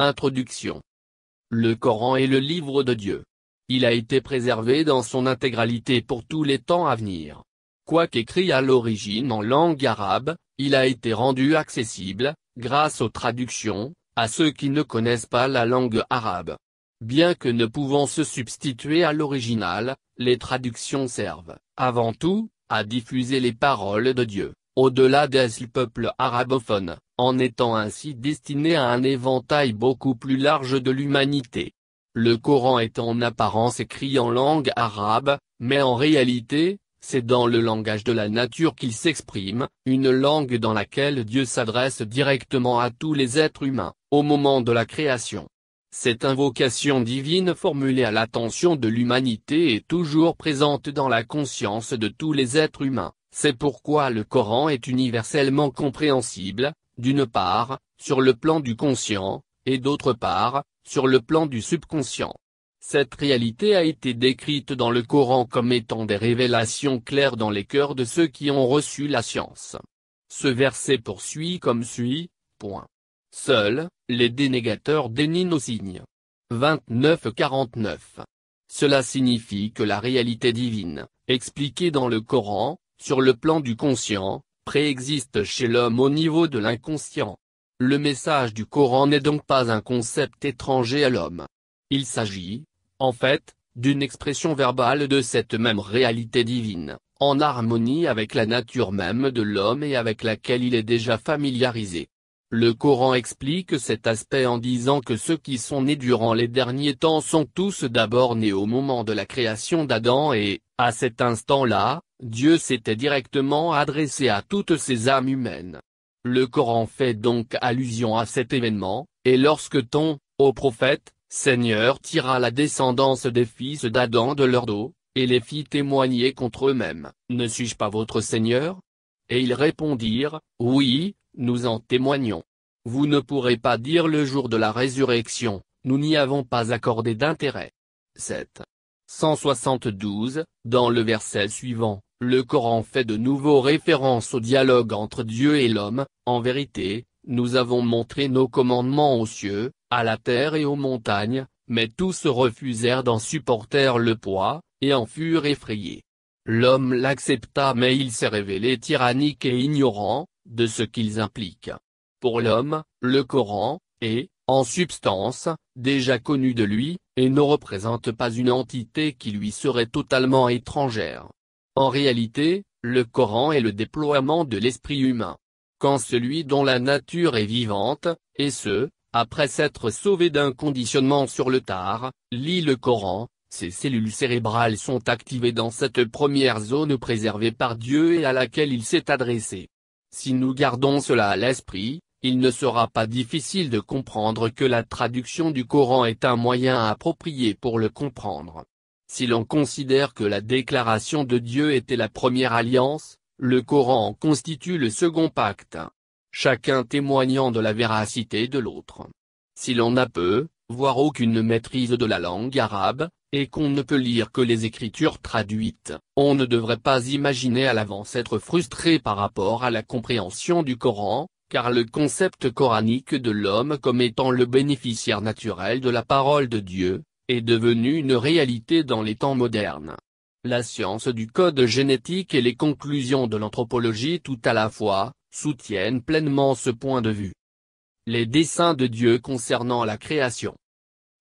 Introduction. Le Coran est le livre de Dieu. Il a été préservé dans son intégralité pour tous les temps à venir. écrit à l'origine en langue arabe, il a été rendu accessible, grâce aux traductions, à ceux qui ne connaissent pas la langue arabe. Bien que ne pouvant se substituer à l'original, les traductions servent, avant tout, à diffuser les paroles de Dieu, au-delà des peuples arabophones en étant ainsi destiné à un éventail beaucoup plus large de l'humanité. Le Coran est en apparence écrit en langue arabe, mais en réalité, c'est dans le langage de la nature qu'il s'exprime, une langue dans laquelle Dieu s'adresse directement à tous les êtres humains, au moment de la création. Cette invocation divine formulée à l'attention de l'humanité est toujours présente dans la conscience de tous les êtres humains, c'est pourquoi le Coran est universellement compréhensible, d'une part, sur le plan du conscient, et d'autre part, sur le plan du subconscient. Cette réalité a été décrite dans le Coran comme étant des révélations claires dans les cœurs de ceux qui ont reçu la science. Ce verset poursuit comme suit, point. Seuls, les dénégateurs dénient nos signes. 29-49. Cela signifie que la réalité divine, expliquée dans le Coran, sur le plan du conscient, préexiste chez l'homme au niveau de l'inconscient. Le message du Coran n'est donc pas un concept étranger à l'homme. Il s'agit, en fait, d'une expression verbale de cette même réalité divine, en harmonie avec la nature même de l'homme et avec laquelle il est déjà familiarisé. Le Coran explique cet aspect en disant que ceux qui sont nés durant les derniers temps sont tous d'abord nés au moment de la création d'Adam et, à cet instant-là, Dieu s'était directement adressé à toutes ces âmes humaines. Le Coran fait donc allusion à cet événement, et lorsque ton, ô prophète, Seigneur tira la descendance des fils d'Adam de leur dos, et les fit témoigner contre eux-mêmes, ne suis-je pas votre Seigneur Et ils répondirent, oui, nous en témoignons. Vous ne pourrez pas dire le jour de la résurrection, nous n'y avons pas accordé d'intérêt. 7. 172, dans le verset suivant, le Coran fait de nouveau référence au dialogue entre Dieu et l'homme, en vérité, nous avons montré nos commandements aux cieux, à la terre et aux montagnes, mais tous refusèrent d'en supporter le poids, et en furent effrayés. L'homme l'accepta mais il s'est révélé tyrannique et ignorant, de ce qu'ils impliquent pour l'homme, le Coran, est, en substance, déjà connu de lui, et ne représente pas une entité qui lui serait totalement étrangère. En réalité, le Coran est le déploiement de l'esprit humain. Quand celui dont la nature est vivante, et ce, après s'être sauvé d'un conditionnement sur le tard, lit le Coran, ses cellules cérébrales sont activées dans cette première zone préservée par Dieu et à laquelle il s'est adressé. Si nous gardons cela à l'esprit, il ne sera pas difficile de comprendre que la traduction du Coran est un moyen approprié pour le comprendre. Si l'on considère que la déclaration de Dieu était la première alliance, le Coran constitue le second pacte. Chacun témoignant de la véracité de l'autre. Si l'on a peu, voire aucune maîtrise de la langue arabe, et qu'on ne peut lire que les écritures traduites, on ne devrait pas imaginer à l'avance être frustré par rapport à la compréhension du Coran, car le concept coranique de l'homme comme étant le bénéficiaire naturel de la parole de Dieu, est devenu une réalité dans les temps modernes. La science du code génétique et les conclusions de l'anthropologie tout à la fois, soutiennent pleinement ce point de vue. Les desseins de Dieu concernant la création.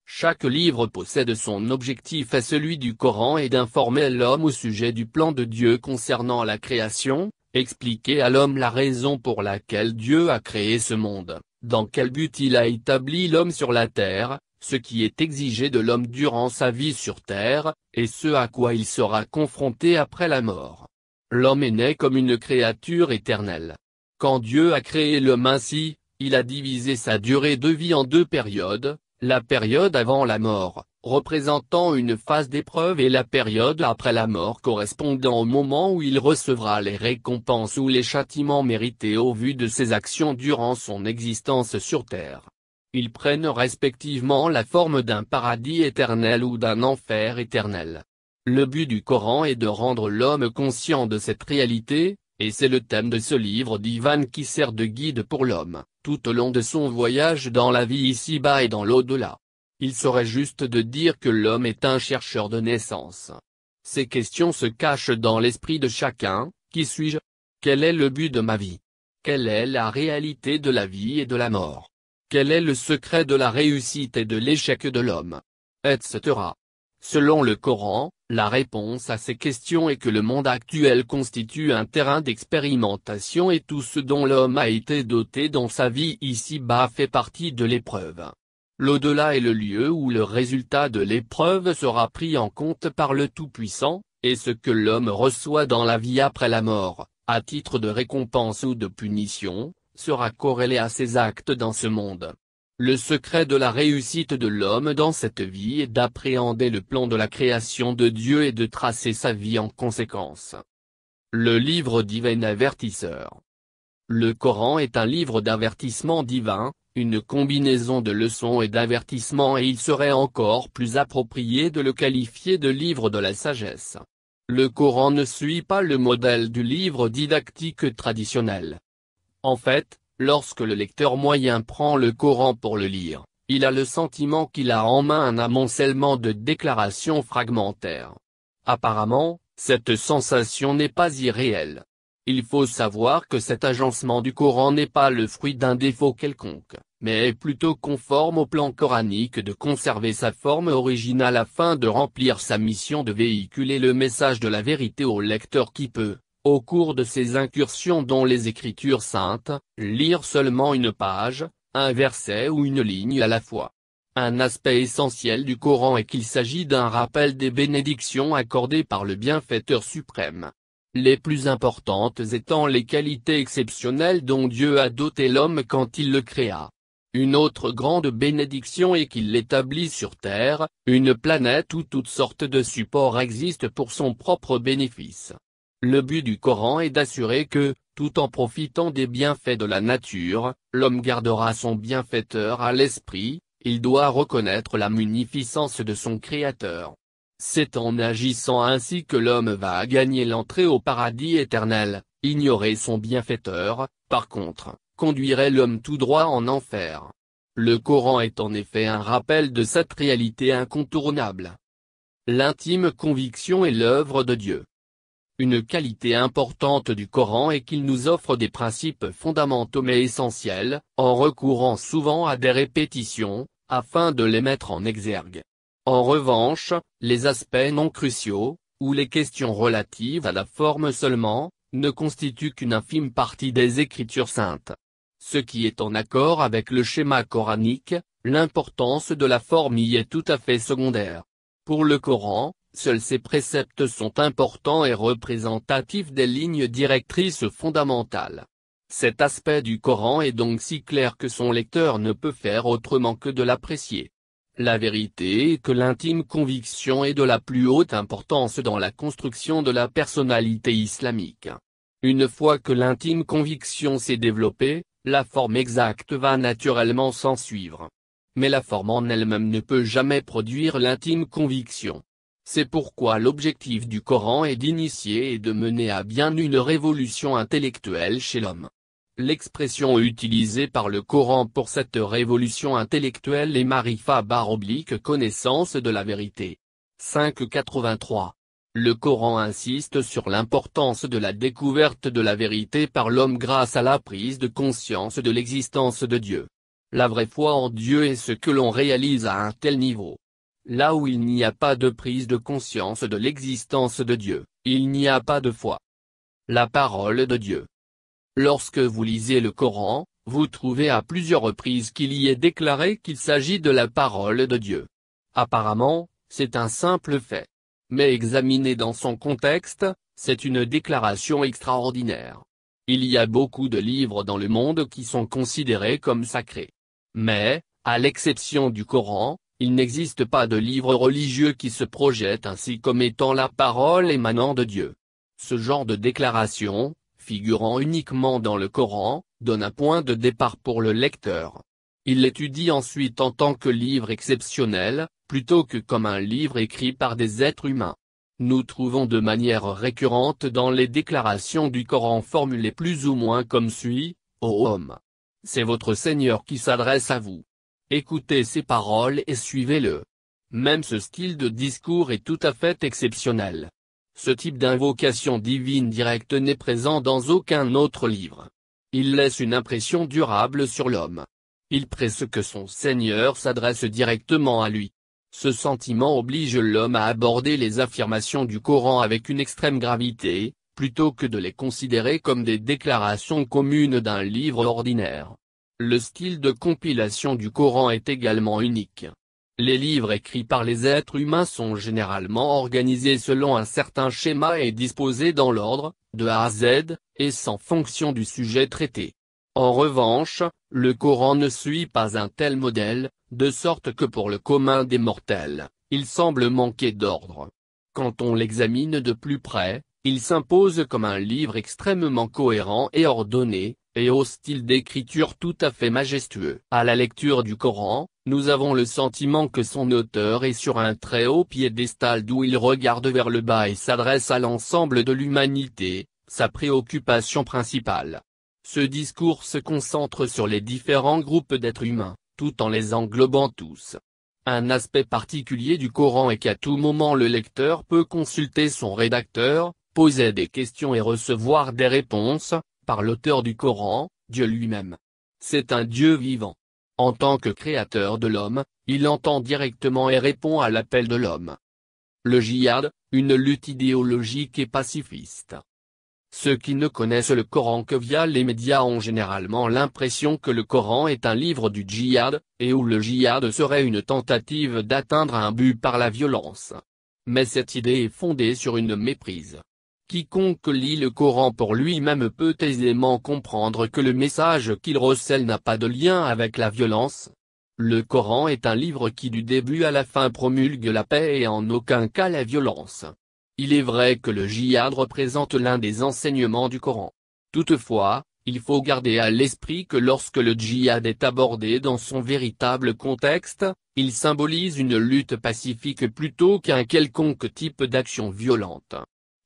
Chaque livre possède son objectif à celui du Coran et d'informer l'homme au sujet du plan de Dieu concernant la création, expliquer à l'homme la raison pour laquelle Dieu a créé ce monde, dans quel but il a établi l'homme sur la terre, ce qui est exigé de l'homme durant sa vie sur terre, et ce à quoi il sera confronté après la mort. L'homme est né comme une créature éternelle. Quand Dieu a créé l'homme ainsi, il a divisé sa durée de vie en deux périodes, la période avant la mort, représentant une phase d'épreuve et la période après la mort correspondant au moment où il recevra les récompenses ou les châtiments mérités au vu de ses actions durant son existence sur terre. Ils prennent respectivement la forme d'un paradis éternel ou d'un enfer éternel. Le but du Coran est de rendre l'homme conscient de cette réalité, et c'est le thème de ce livre d'Ivan qui sert de guide pour l'homme, tout au long de son voyage dans la vie ici-bas et dans l'au-delà. Il serait juste de dire que l'homme est un chercheur de naissance. Ces questions se cachent dans l'esprit de chacun, qui suis-je Quel est le but de ma vie Quelle est la réalité de la vie et de la mort Quel est le secret de la réussite et de l'échec de l'homme Etc. Selon le Coran, la réponse à ces questions est que le monde actuel constitue un terrain d'expérimentation et tout ce dont l'homme a été doté dans sa vie ici-bas fait partie de l'épreuve. L'au-delà est le lieu où le résultat de l'épreuve sera pris en compte par le Tout-Puissant, et ce que l'homme reçoit dans la vie après la mort, à titre de récompense ou de punition, sera corrélé à ses actes dans ce monde. Le secret de la réussite de l'homme dans cette vie est d'appréhender le plan de la création de Dieu et de tracer sa vie en conséquence. Le livre divin avertisseur Le Coran est un livre d'avertissement divin, une combinaison de leçons et d'avertissements et il serait encore plus approprié de le qualifier de livre de la sagesse. Le Coran ne suit pas le modèle du livre didactique traditionnel. En fait, lorsque le lecteur moyen prend le Coran pour le lire, il a le sentiment qu'il a en main un amoncellement de déclarations fragmentaires. Apparemment, cette sensation n'est pas irréelle. Il faut savoir que cet agencement du Coran n'est pas le fruit d'un défaut quelconque mais est plutôt conforme au plan coranique de conserver sa forme originale afin de remplir sa mission de véhiculer le message de la vérité au lecteur qui peut, au cours de ses incursions dans les Écritures saintes, lire seulement une page, un verset ou une ligne à la fois. Un aspect essentiel du Coran est qu'il s'agit d'un rappel des bénédictions accordées par le bienfaiteur suprême. Les plus importantes étant les qualités exceptionnelles dont Dieu a doté l'homme quand il le créa une autre grande bénédiction est qu'il l'établit sur Terre, une planète où toutes sortes de supports existent pour son propre bénéfice. Le but du Coran est d'assurer que, tout en profitant des bienfaits de la nature, l'homme gardera son bienfaiteur à l'esprit, il doit reconnaître la munificence de son Créateur. C'est en agissant ainsi que l'homme va gagner l'entrée au paradis éternel, ignorer son bienfaiteur, par contre, conduirait l'homme tout droit en enfer. Le Coran est en effet un rappel de cette réalité incontournable. L'intime conviction est l'œuvre de Dieu. Une qualité importante du Coran est qu'il nous offre des principes fondamentaux mais essentiels, en recourant souvent à des répétitions, afin de les mettre en exergue. En revanche, les aspects non cruciaux, ou les questions relatives à la forme seulement, ne constituent qu'une infime partie des Écritures saintes ce qui est en accord avec le schéma coranique, l'importance de la forme y est tout à fait secondaire. Pour le Coran, seuls ses préceptes sont importants et représentatifs des lignes directrices fondamentales. Cet aspect du Coran est donc si clair que son lecteur ne peut faire autrement que de l'apprécier. La vérité est que l'intime conviction est de la plus haute importance dans la construction de la personnalité islamique. Une fois que l'intime conviction s'est développée, la forme exacte va naturellement s'en suivre. Mais la forme en elle-même ne peut jamais produire l'intime conviction. C'est pourquoi l'objectif du Coran est d'initier et de mener à bien une révolution intellectuelle chez l'homme. L'expression utilisée par le Coran pour cette révolution intellectuelle est marifa bar oblique connaissance de la vérité. 583 le Coran insiste sur l'importance de la découverte de la vérité par l'homme grâce à la prise de conscience de l'existence de Dieu. La vraie foi en Dieu est ce que l'on réalise à un tel niveau. Là où il n'y a pas de prise de conscience de l'existence de Dieu, il n'y a pas de foi. La parole de Dieu. Lorsque vous lisez le Coran, vous trouvez à plusieurs reprises qu'il y est déclaré qu'il s'agit de la parole de Dieu. Apparemment, c'est un simple fait. Mais examiné dans son contexte, c'est une déclaration extraordinaire. Il y a beaucoup de livres dans le monde qui sont considérés comme sacrés. Mais, à l'exception du Coran, il n'existe pas de livre religieux qui se projette ainsi comme étant la parole émanant de Dieu. Ce genre de déclaration, figurant uniquement dans le Coran, donne un point de départ pour le lecteur. Il l'étudie ensuite en tant que livre exceptionnel, plutôt que comme un livre écrit par des êtres humains. Nous trouvons de manière récurrente dans les déclarations du Coran formulées plus ou moins comme suit, Ô homme C'est votre Seigneur qui s'adresse à vous. Écoutez ses paroles et suivez-le. Même ce style de discours est tout à fait exceptionnel. Ce type d'invocation divine directe n'est présent dans aucun autre livre. Il laisse une impression durable sur l'homme. Il presse que son Seigneur s'adresse directement à lui. Ce sentiment oblige l'homme à aborder les affirmations du Coran avec une extrême gravité, plutôt que de les considérer comme des déclarations communes d'un livre ordinaire. Le style de compilation du Coran est également unique. Les livres écrits par les êtres humains sont généralement organisés selon un certain schéma et disposés dans l'ordre, de A à Z, et sans fonction du sujet traité. En revanche, le Coran ne suit pas un tel modèle, de sorte que pour le commun des mortels, il semble manquer d'ordre. Quand on l'examine de plus près, il s'impose comme un livre extrêmement cohérent et ordonné, et au style d'écriture tout à fait majestueux. À la lecture du Coran, nous avons le sentiment que son auteur est sur un très haut piédestal d'où il regarde vers le bas et s'adresse à l'ensemble de l'humanité, sa préoccupation principale ce discours se concentre sur les différents groupes d'êtres humains, tout en les englobant tous. Un aspect particulier du Coran est qu'à tout moment le lecteur peut consulter son rédacteur, poser des questions et recevoir des réponses, par l'auteur du Coran, Dieu lui-même. C'est un Dieu vivant. En tant que créateur de l'homme, il entend directement et répond à l'appel de l'homme. Le Jihad, une lutte idéologique et pacifiste, ceux qui ne connaissent le Coran que via les médias ont généralement l'impression que le Coran est un livre du djihad, et où le djihad serait une tentative d'atteindre un but par la violence. Mais cette idée est fondée sur une méprise. Quiconque lit le Coran pour lui-même peut aisément comprendre que le message qu'il recèle n'a pas de lien avec la violence. Le Coran est un livre qui du début à la fin promulgue la paix et en aucun cas la violence. Il est vrai que le jihad représente l'un des enseignements du Coran. Toutefois, il faut garder à l'esprit que lorsque le djihad est abordé dans son véritable contexte, il symbolise une lutte pacifique plutôt qu'un quelconque type d'action violente.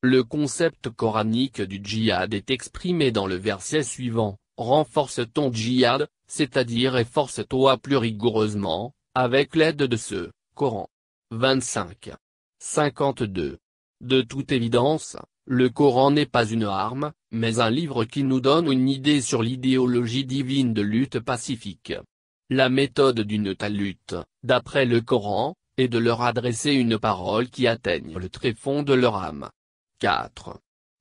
Le concept coranique du djihad est exprimé dans le verset suivant, renforce ton djihad, c'est-à-dire efforce-toi plus rigoureusement, avec l'aide de ce, Coran. 25. 52. De toute évidence, le Coran n'est pas une arme, mais un livre qui nous donne une idée sur l'idéologie divine de lutte pacifique. La méthode d'une telle lutte, d'après le Coran, est de leur adresser une parole qui atteigne le tréfonds de leur âme. 4.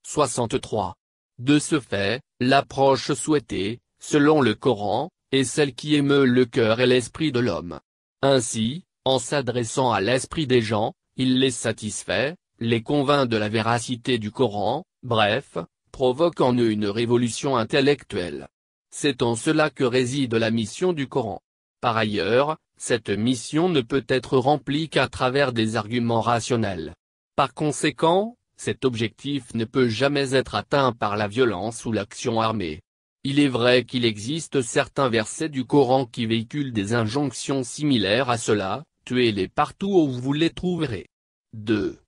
63. De ce fait, l'approche souhaitée, selon le Coran, est celle qui émeut le cœur et l'esprit de l'homme. Ainsi, en s'adressant à l'esprit des gens, il les satisfait, les convainc de la véracité du Coran, bref, provoquent en eux une révolution intellectuelle. C'est en cela que réside la mission du Coran. Par ailleurs, cette mission ne peut être remplie qu'à travers des arguments rationnels. Par conséquent, cet objectif ne peut jamais être atteint par la violence ou l'action armée. Il est vrai qu'il existe certains versets du Coran qui véhiculent des injonctions similaires à cela, tuez-les partout où vous les trouverez. 2.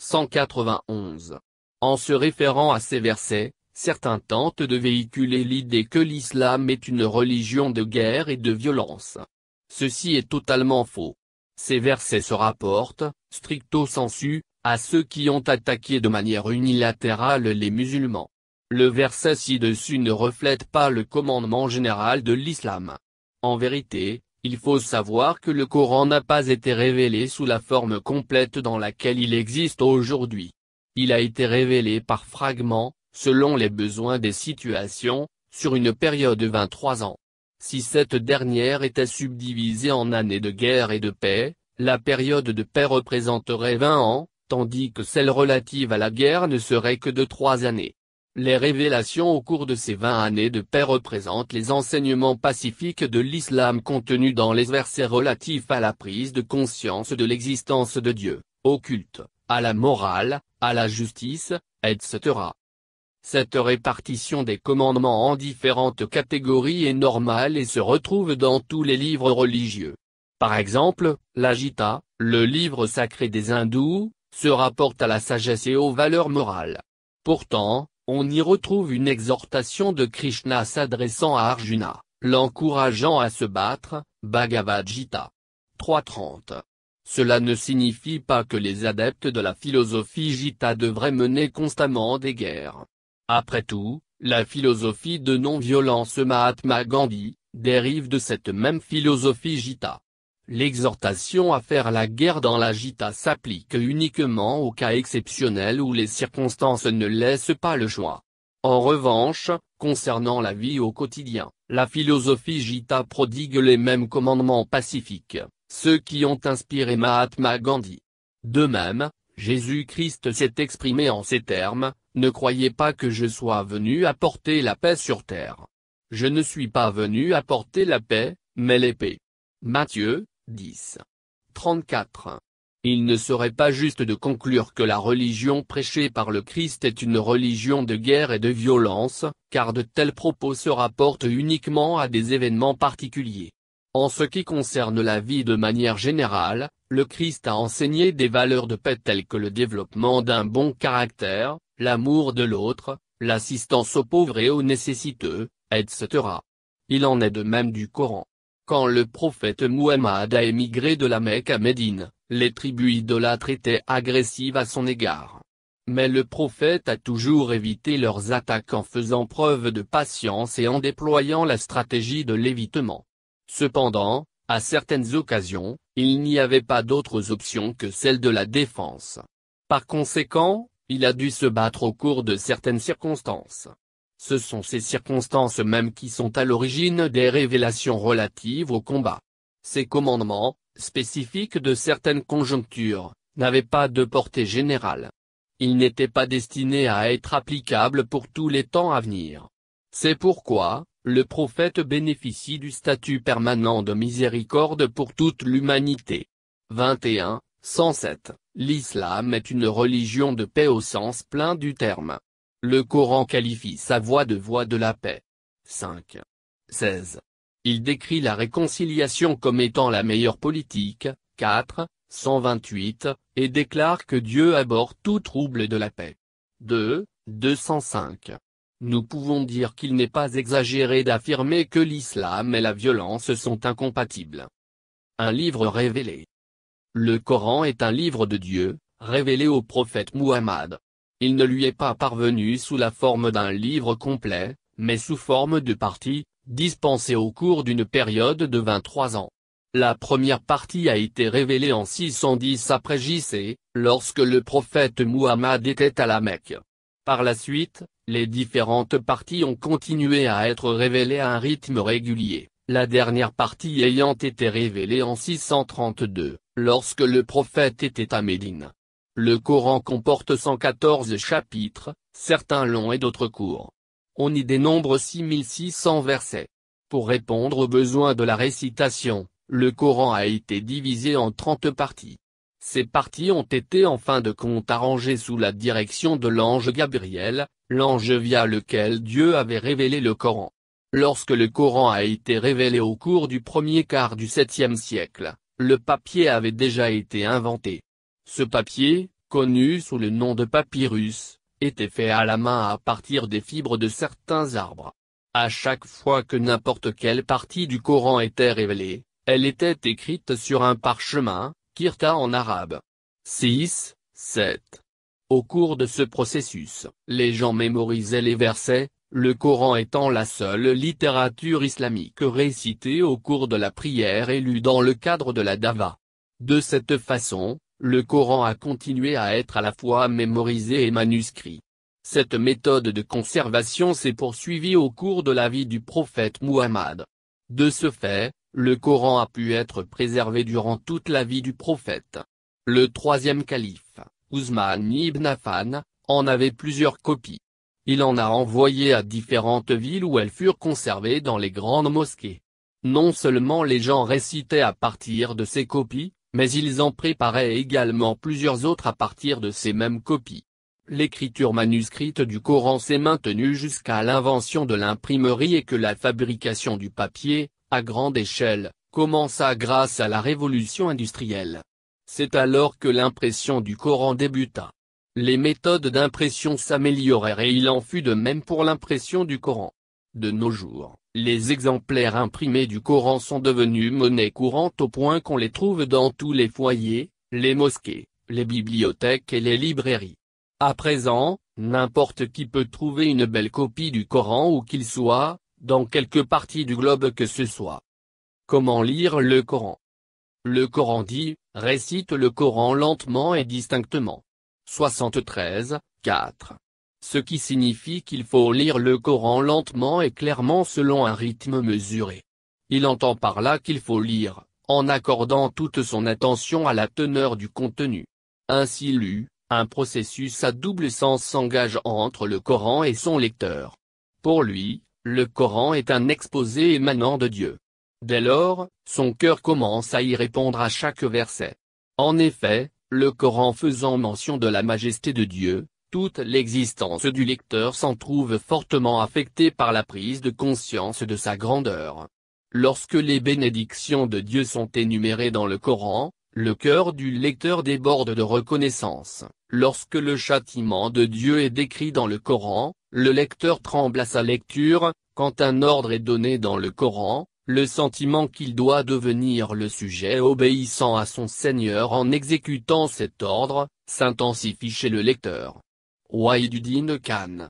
191. En se référant à ces versets, certains tentent de véhiculer l'idée que l'islam est une religion de guerre et de violence. Ceci est totalement faux. Ces versets se rapportent, stricto sensu, à ceux qui ont attaqué de manière unilatérale les musulmans. Le verset ci-dessus ne reflète pas le commandement général de l'islam. En vérité, il faut savoir que le Coran n'a pas été révélé sous la forme complète dans laquelle il existe aujourd'hui. Il a été révélé par fragments, selon les besoins des situations, sur une période de 23 ans. Si cette dernière était subdivisée en années de guerre et de paix, la période de paix représenterait 20 ans, tandis que celle relative à la guerre ne serait que de trois années. Les révélations au cours de ces 20 années de paix représentent les enseignements pacifiques de l'islam contenus dans les versets relatifs à la prise de conscience de l'existence de Dieu, au culte, à la morale, à la justice, etc. Cette répartition des commandements en différentes catégories est normale et se retrouve dans tous les livres religieux. Par exemple, la le livre sacré des hindous, se rapporte à la sagesse et aux valeurs morales. Pourtant, on y retrouve une exhortation de Krishna s'adressant à Arjuna, l'encourageant à se battre, Bhagavad Gita. 3.30. Cela ne signifie pas que les adeptes de la philosophie Gita devraient mener constamment des guerres. Après tout, la philosophie de non-violence Mahatma Gandhi, dérive de cette même philosophie Gita. L'exhortation à faire la guerre dans la gita s'applique uniquement aux cas exceptionnels où les circonstances ne laissent pas le choix. En revanche, concernant la vie au quotidien, la philosophie gita prodigue les mêmes commandements pacifiques, ceux qui ont inspiré Mahatma Gandhi. De même, Jésus-Christ s'est exprimé en ces termes, Ne croyez pas que je sois venu apporter la paix sur terre. Je ne suis pas venu apporter la paix, mais l'épée. Matthieu, 10. 34. Il ne serait pas juste de conclure que la religion prêchée par le Christ est une religion de guerre et de violence, car de tels propos se rapportent uniquement à des événements particuliers. En ce qui concerne la vie de manière générale, le Christ a enseigné des valeurs de paix telles que le développement d'un bon caractère, l'amour de l'autre, l'assistance aux pauvres et aux nécessiteux, etc. Il en est de même du Coran. Quand le prophète Muhammad a émigré de la Mecque à Médine, les tribus idolâtres étaient agressives à son égard. Mais le prophète a toujours évité leurs attaques en faisant preuve de patience et en déployant la stratégie de l'évitement. Cependant, à certaines occasions, il n'y avait pas d'autres options que celles de la défense. Par conséquent, il a dû se battre au cours de certaines circonstances. Ce sont ces circonstances mêmes qui sont à l'origine des révélations relatives au combat. Ces commandements, spécifiques de certaines conjonctures, n'avaient pas de portée générale. Ils n'étaient pas destinés à être applicables pour tous les temps à venir. C'est pourquoi, le prophète bénéficie du statut permanent de miséricorde pour toute l'humanité. 21, 107, l'islam est une religion de paix au sens plein du terme. Le Coran qualifie sa voix de voix de la paix. 5. 16. Il décrit la réconciliation comme étant la meilleure politique, 4, 128, et déclare que Dieu aborde tout trouble de la paix. 2, 205. Nous pouvons dire qu'il n'est pas exagéré d'affirmer que l'islam et la violence sont incompatibles. Un livre révélé. Le Coran est un livre de Dieu, révélé au prophète Muhammad il ne lui est pas parvenu sous la forme d'un livre complet, mais sous forme de parties, dispensées au cours d'une période de 23 ans. La première partie a été révélée en 610 après JC, lorsque le prophète Muhammad était à la Mecque. Par la suite, les différentes parties ont continué à être révélées à un rythme régulier, la dernière partie ayant été révélée en 632, lorsque le prophète était à Médine. Le Coran comporte 114 chapitres, certains longs et d'autres courts. On y dénombre 6600 versets. Pour répondre aux besoins de la récitation, le Coran a été divisé en 30 parties. Ces parties ont été en fin de compte arrangées sous la direction de l'ange Gabriel, l'ange via lequel Dieu avait révélé le Coran. Lorsque le Coran a été révélé au cours du premier quart du 7e siècle, le papier avait déjà été inventé. Ce papier, connu sous le nom de papyrus, était fait à la main à partir des fibres de certains arbres. À chaque fois que n'importe quelle partie du Coran était révélée, elle était écrite sur un parchemin, kirta en arabe. 6, 7. Au cours de ce processus, les gens mémorisaient les versets, le Coran étant la seule littérature islamique récitée au cours de la prière et lue dans le cadre de la dava. De cette façon, le Coran a continué à être à la fois mémorisé et manuscrit. Cette méthode de conservation s'est poursuivie au cours de la vie du prophète Muhammad. De ce fait, le Coran a pu être préservé durant toute la vie du prophète. Le troisième calife, Ousmane ibn Affan, en avait plusieurs copies. Il en a envoyé à différentes villes où elles furent conservées dans les grandes mosquées. Non seulement les gens récitaient à partir de ces copies, mais ils en préparaient également plusieurs autres à partir de ces mêmes copies. L'écriture manuscrite du Coran s'est maintenue jusqu'à l'invention de l'imprimerie et que la fabrication du papier, à grande échelle, commença grâce à la révolution industrielle. C'est alors que l'impression du Coran débuta. Les méthodes d'impression s'améliorèrent et il en fut de même pour l'impression du Coran. De nos jours, les exemplaires imprimés du Coran sont devenus monnaie courante au point qu'on les trouve dans tous les foyers, les mosquées, les bibliothèques et les librairies. À présent, n'importe qui peut trouver une belle copie du Coran où qu'il soit, dans quelque partie du globe que ce soit. Comment lire le Coran Le Coran dit, récite le Coran lentement et distinctement. 73, 4 ce qui signifie qu'il faut lire le Coran lentement et clairement selon un rythme mesuré. Il entend par là qu'il faut lire, en accordant toute son attention à la teneur du contenu. Ainsi lu, un processus à double sens s'engage entre le Coran et son lecteur. Pour lui, le Coran est un exposé émanant de Dieu. Dès lors, son cœur commence à y répondre à chaque verset. En effet, le Coran faisant mention de la majesté de Dieu, toute l'existence du lecteur s'en trouve fortement affectée par la prise de conscience de sa grandeur. Lorsque les bénédictions de Dieu sont énumérées dans le Coran, le cœur du lecteur déborde de reconnaissance. Lorsque le châtiment de Dieu est décrit dans le Coran, le lecteur tremble à sa lecture, quand un ordre est donné dans le Coran, le sentiment qu'il doit devenir le sujet obéissant à son Seigneur en exécutant cet ordre, s'intensifie chez le lecteur. Wahiduddin Khan